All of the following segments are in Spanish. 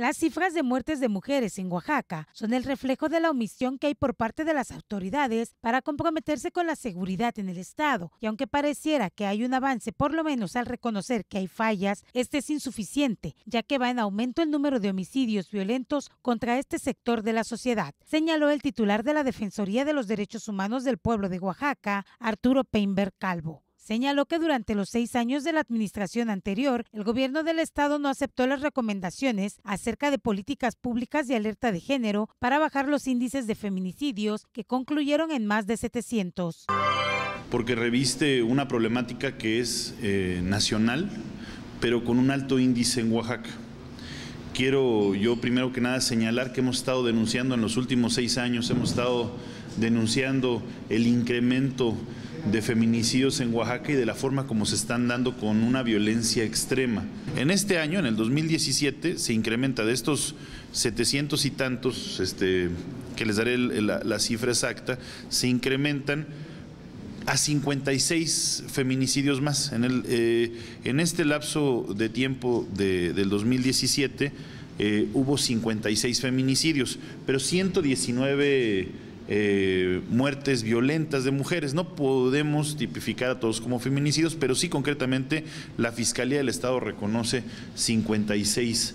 Las cifras de muertes de mujeres en Oaxaca son el reflejo de la omisión que hay por parte de las autoridades para comprometerse con la seguridad en el Estado, y aunque pareciera que hay un avance, por lo menos al reconocer que hay fallas, este es insuficiente, ya que va en aumento el número de homicidios violentos contra este sector de la sociedad, señaló el titular de la Defensoría de los Derechos Humanos del Pueblo de Oaxaca, Arturo Peinberg Calvo. Señaló que durante los seis años de la administración anterior, el gobierno del estado no aceptó las recomendaciones acerca de políticas públicas de alerta de género para bajar los índices de feminicidios que concluyeron en más de 700. Porque reviste una problemática que es eh, nacional, pero con un alto índice en Oaxaca quiero yo primero que nada señalar que hemos estado denunciando en los últimos seis años, hemos estado denunciando el incremento de feminicidios en Oaxaca y de la forma como se están dando con una violencia extrema. En este año, en el 2017, se incrementa de estos 700 y tantos, este, que les daré la, cifra exacta, se incrementan a 56 feminicidios más. En, el, eh, en este lapso de tiempo de, del 2017 eh, hubo 56 feminicidios, pero 119 eh, muertes violentas de mujeres. No podemos tipificar a todos como feminicidios, pero sí concretamente la Fiscalía del Estado reconoce 56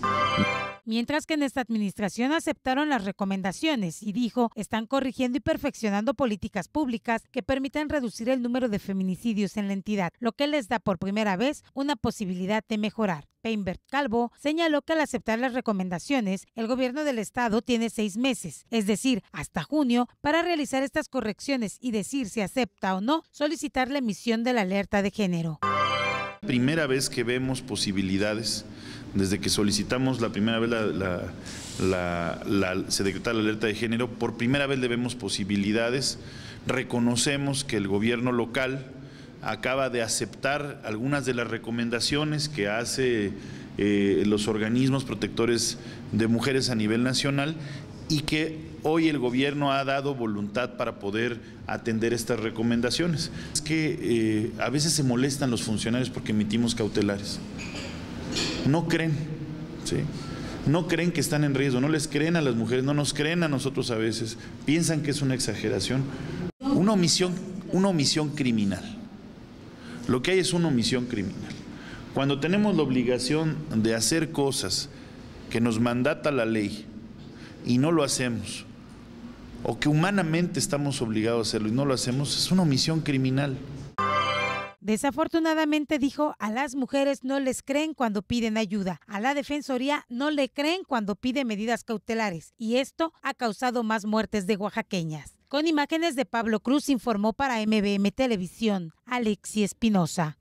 mientras que en esta administración aceptaron las recomendaciones y dijo están corrigiendo y perfeccionando políticas públicas que permitan reducir el número de feminicidios en la entidad, lo que les da por primera vez una posibilidad de mejorar. Peinbert Calvo señaló que al aceptar las recomendaciones, el gobierno del estado tiene seis meses, es decir, hasta junio, para realizar estas correcciones y decir si acepta o no solicitar la emisión de la alerta de género. Primera vez que vemos posibilidades desde que solicitamos la primera vez la, se decreta la alerta de género, por primera vez le vemos posibilidades, reconocemos que el gobierno local acaba de aceptar algunas de las recomendaciones que hace eh, los organismos protectores de mujeres a nivel nacional y que hoy el gobierno ha dado voluntad para poder atender estas recomendaciones. Es que eh, a veces se molestan los funcionarios porque emitimos cautelares no creen, no creen que están en riesgo, no les creen a las mujeres, no nos creen a nosotros a veces, piensan que es una exageración, una omisión, una omisión criminal. Lo que hay es una omisión criminal. Cuando tenemos la obligación de hacer cosas que nos mandata la ley y no lo hacemos, o que humanamente estamos obligados a hacerlo y no lo hacemos, es una omisión criminal. Desafortunadamente dijo, a las mujeres no les creen cuando piden ayuda, a la Defensoría no le creen cuando pide medidas cautelares y esto ha causado más muertes de oaxaqueñas. Con imágenes de Pablo Cruz informó para MBM Televisión, Alexi Espinosa.